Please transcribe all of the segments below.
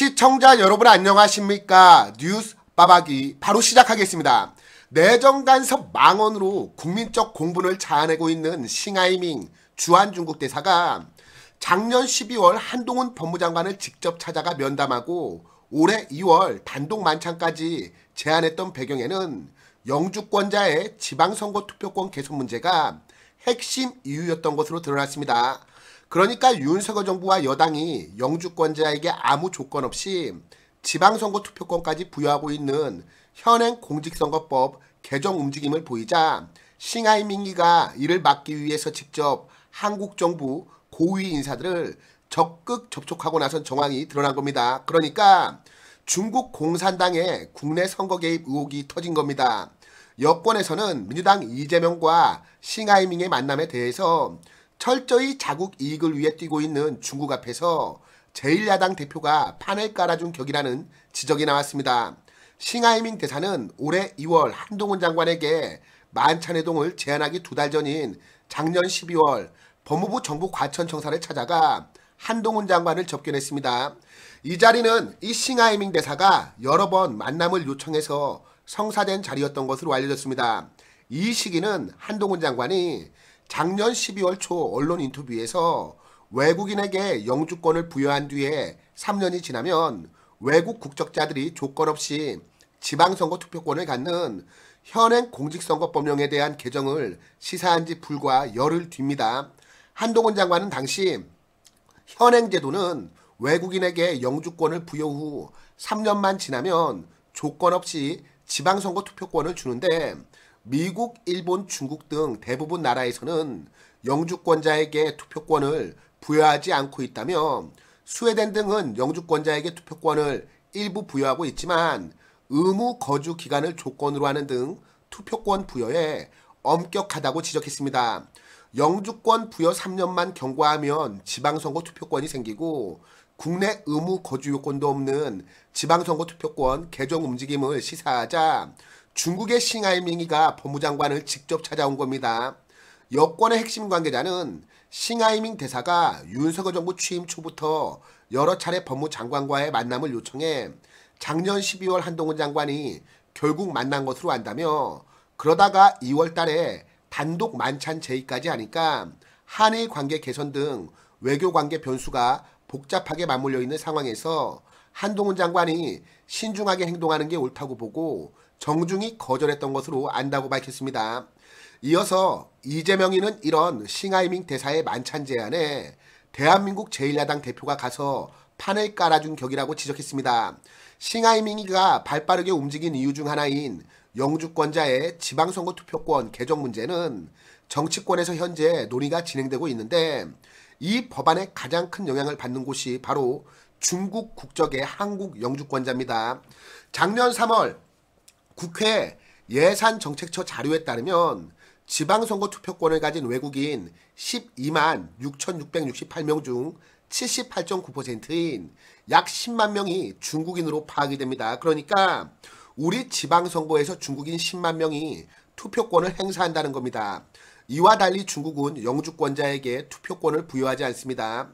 시청자 여러분 안녕하십니까? 뉴스 빠박이 바로 시작하겠습니다. 내정 간섭 망언으로 국민적 공분을 자아내고 있는 싱하이밍 주한 중국 대사가 작년 12월 한동훈 법무장관을 직접 찾아가 면담하고 올해 2월 단독 만찬까지 제안했던 배경에는 영주권자의 지방선거 투표권 개선 문제가 핵심 이유였던 것으로 드러났습니다. 그러니까 윤석열 정부와 여당이 영주권자에게 아무 조건 없이 지방선거 투표권까지 부여하고 있는 현행 공직선거법 개정 움직임을 보이자 싱하이 밍기가 이를 막기 위해서 직접 한국 정부 고위 인사들을 적극 접촉하고 나선 정황이 드러난 겁니다. 그러니까 중국 공산당의 국내 선거 개입 의혹이 터진 겁니다. 여권에서는 민주당 이재명과 싱하이밍의 만남에 대해서 철저히 자국 이익을 위해 뛰고 있는 중국 앞에서 제1야당 대표가 판을 깔아준 격이라는 지적이 나왔습니다. 싱하이밍 대사는 올해 2월 한동훈 장관에게 만찬회동을 제안하기 두 달 전인 작년 12월 법무부 정부 과천청사를 찾아가 한동훈 장관을 접견했습니다. 이 자리는 이 싱하이밍 대사가 여러 번 만남을 요청해서 성사된 자리였던 것으로 알려졌습니다. 이 시기는 한동훈 장관이 작년 12월 초 언론 인터뷰에서 외국인에게 영주권을 부여한 뒤에 3년이 지나면 외국 국적자들이 조건 없이 지방선거 투표권을 갖는 현행 공직선거법령에 대한 개정을 시사한 지 불과 열흘 뒤입니다. 한동훈 장관은 당시 현행 제도는 외국인에게 영주권을 부여 후 3년만 지나면 조건 없이 지방선거 투표권을 주는데 미국, 일본, 중국 등 대부분 나라에서는 영주권자에게 투표권을 부여하지 않고 있다며 스웨덴 등은 영주권자에게 투표권을 일부 부여하고 있지만 의무 거주 기간을 조건으로 하는 등 투표권 부여에 엄격하다고 지적했습니다. 영주권 부여 3년만 경과하면 지방선거 투표권이 생기고 국내 의무 거주 요건도 없는 지방선거 투표권 개정 움직임을 시사하자 중국의 싱하이밍이가 법무장관을 직접 찾아온 겁니다. 여권의 핵심 관계자는 싱하이밍 대사가 윤석열 정부 취임 초부터 여러 차례 법무장관과의 만남을 요청해 작년 12월 한동훈 장관이 결국 만난 것으로 안다며 그러다가 2월 달에 단독 만찬 제의까지 하니까 한일 관계 개선 등 외교 관계 변수가 복잡하게 맞물려 있는 상황에서 한동훈 장관이 신중하게 행동하는 게 옳다고 보고 정중히 거절했던 것으로 안다고 밝혔습니다. 이어서 이재명이는 이런 싱하이밍 대사의 만찬 제안에 대한민국 제1야당 대표가 가서 판을 깔아준 격이라고 지적했습니다. 싱하이밍이가 발빠르게 움직인 이유 중 하나인 영주권자의 지방선거 투표권 개정 문제는 정치권에서 현재 논의가 진행되고 있는데 이 법안에 가장 큰 영향을 받는 곳이 바로 중국 국적의 한국 영주권자입니다. 작년 3월 국회 예산정책처 자료에 따르면 지방선거 투표권을 가진 외국인 12만 6,668명 중 78.9%인 약 10만 명이 중국인으로 파악이 됩니다. 그러니까 우리 지방선거에서 중국인 10만 명이 투표권을 행사한다는 겁니다. 이와 달리 중국은 영주권자에게 투표권을 부여하지 않습니다.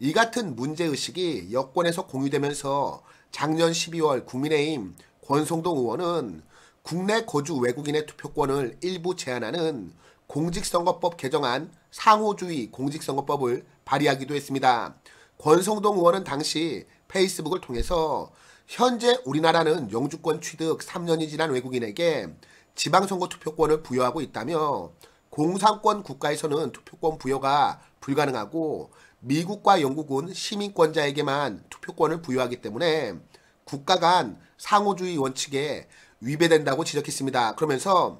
이 같은 문제의식이 여권에서 공유되면서 작년 12월 국민의힘 권성동 의원은 국내 거주 외국인의 투표권을 일부 제한하는 공직선거법 개정안 상호주의 공직선거법을 발의하기도 했습니다. 권성동 의원은 당시 페이스북을 통해서 현재 우리나라는 영주권 취득 3년이 지난 외국인에게 지방선거 투표권을 부여하고 있다며 공산권 국가에서는 투표권 부여가 불가능하고 미국과 영국은 시민권자에게만 투표권을 부여하기 때문에 국가 간 상호주의 원칙에 위배된다고 지적했습니다. 그러면서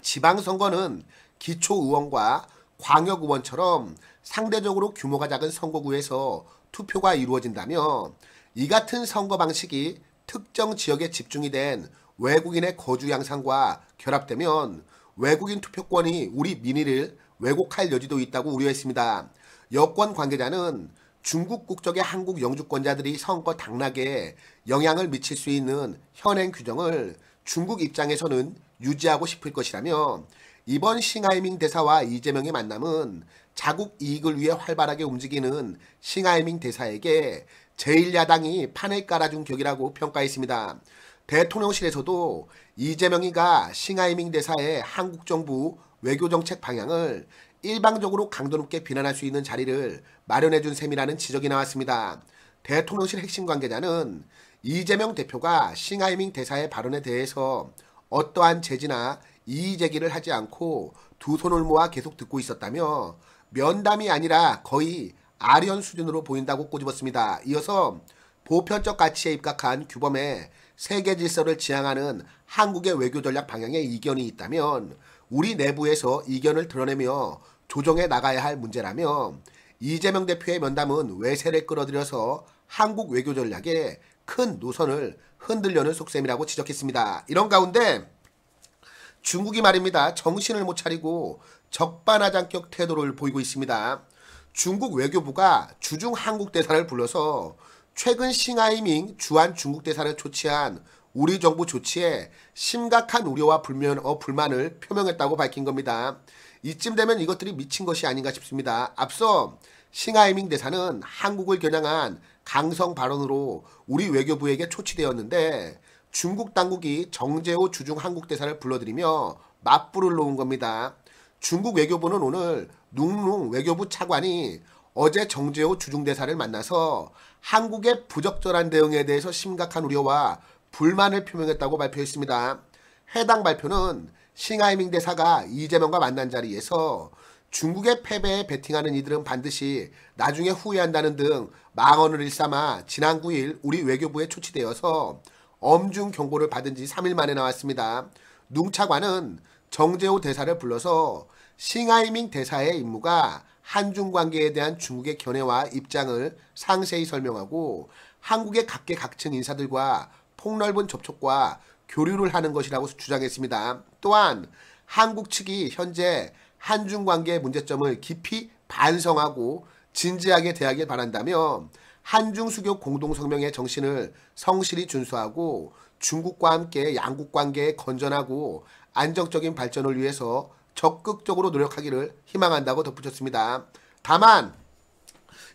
지방선거는 기초의원과 광역의원처럼 상대적으로 규모가 작은 선거구에서 투표가 이루어진다며 이 같은 선거 방식이 특정 지역에 집중이 된 외국인의 거주 양상과 결합되면 외국인 투표권이 우리 민의를 왜곡할 여지도 있다고 우려했습니다. 여권 관계자는 중국 국적의 한국 영주권자들이 선거 당락에 영향을 미칠 수 있는 현행 규정을 중국 입장에서는 유지하고 싶을 것이라며 이번 싱하이밍 대사와 이재명의 만남은 자국 이익을 위해 활발하게 움직이는 싱하이밍 대사에게 제1야당이 판을 깔아준 격이라고 평가했습니다. 대통령실에서도 이재명이가 싱하이밍 대사의 한국 정부 외교정책 방향을 일방적으로 강도 높게 비난할 수 있는 자리를 마련해준 셈이라는 지적이 나왔습니다. 대통령실 핵심 관계자는 이재명 대표가 싱하이밍 대사의 발언에 대해서 어떠한 제지나 이의제기를 하지 않고 두 손을 모아 계속 듣고 있었다며 면담이 아니라 거의 아련 수준으로 보인다고 꼬집었습니다. 이어서 보편적 가치에 입각한 규범에 세계 질서를 지향하는 한국의 외교 전략 방향에 이견이 있다면 우리 내부에서 이견을 드러내며 조정해 나가야 할 문제라며 이재명 대표의 면담은 외세를 끌어들여서 한국 외교 전략에 큰 노선을 흔들려는 속셈이라고 지적했습니다. 이런 가운데 중국이 말입니다. 정신을 못 차리고 적반하장격 태도를 보이고 있습니다. 중국 외교부가 주중 한국 대사를 불러서 최근 싱하이밍 주한 중국 대사를 초치한 우리 정부 조치에 심각한 우려와 불면, 어, 불만을 표명했다고 밝힌 겁니다. 이쯤 되면 이것들이 미친 것이 아닌가 싶습니다. 앞서 싱하이밍 대사는 한국을 겨냥한 강성 발언으로 우리 외교부에게 초치되었는데 중국 당국이 정재호 주중 한국 대사를 불러들이며 맞불을 놓은 겁니다. 중국 외교부는 오늘 룽룽 외교부 차관이 어제 정재호 주중대사를 만나서 한국의 부적절한 대응에 대해서 심각한 우려와 불만을 표명했다고 발표했습니다. 해당 발표는 싱하이밍 대사가 이재명과 만난 자리에서 중국의 패배에 베팅하는 이들은 반드시 나중에 후회한다는 등 망언을 일삼아 지난 9일 우리 외교부에 초치되어서 엄중 경고를 받은 지 3일 만에 나왔습니다. 농차관은 정재호 대사를 불러서 싱하이밍 대사의 임무가 한중 관계에 대한 중국의 견해와 입장을 상세히 설명하고 한국의 각계각층 인사들과 폭넓은 접촉과 교류를 하는 것이라고 주장했습니다. 또한 한국 측이 현재 한중 관계의 문제점을 깊이 반성하고 진지하게 대하길 바란다며 한중 수교 공동성명의 정신을 성실히 준수하고 중국과 함께 양국 관계에 건전하고 안정적인 발전을 위해서 적극적으로 노력하기를 희망한다고 덧붙였습니다. 다만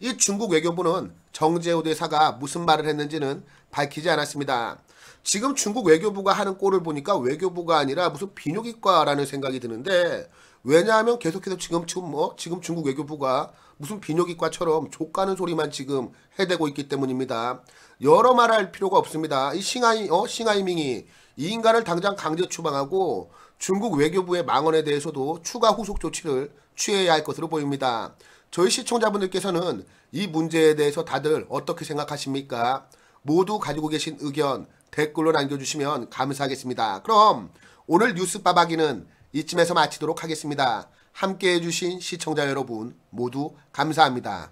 이 중국 외교부는 정재호 대사가 무슨 말을 했는지는 밝히지 않았습니다. 지금 중국 외교부가 하는 꼴을 보니까 외교부가 아니라 무슨 비뇨기과라는 생각이 드는데 왜냐하면 계속해서 지금 지금 뭐 지금 중국 외교부가 무슨 비뇨기과처럼 족가는 소리만 지금 해대고 있기 때문입니다. 여러 말 할 필요가 없습니다. 이 싱하이 어 싱하이밍이 이 인간을 당장 강제 추방하고 중국 외교부의 망언에 대해서도 추가 후속 조치를 취해야 할 것으로 보입니다. 저희 시청자분들께서는 이 문제에 대해서 다들 어떻게 생각하십니까? 모두 가지고 계신 의견 댓글로 남겨주시면 감사하겠습니다. 그럼 오늘 뉴스 빠박이는 이쯤에서 마치도록 하겠습니다. 함께해 주신 시청자 여러분 모두 감사합니다.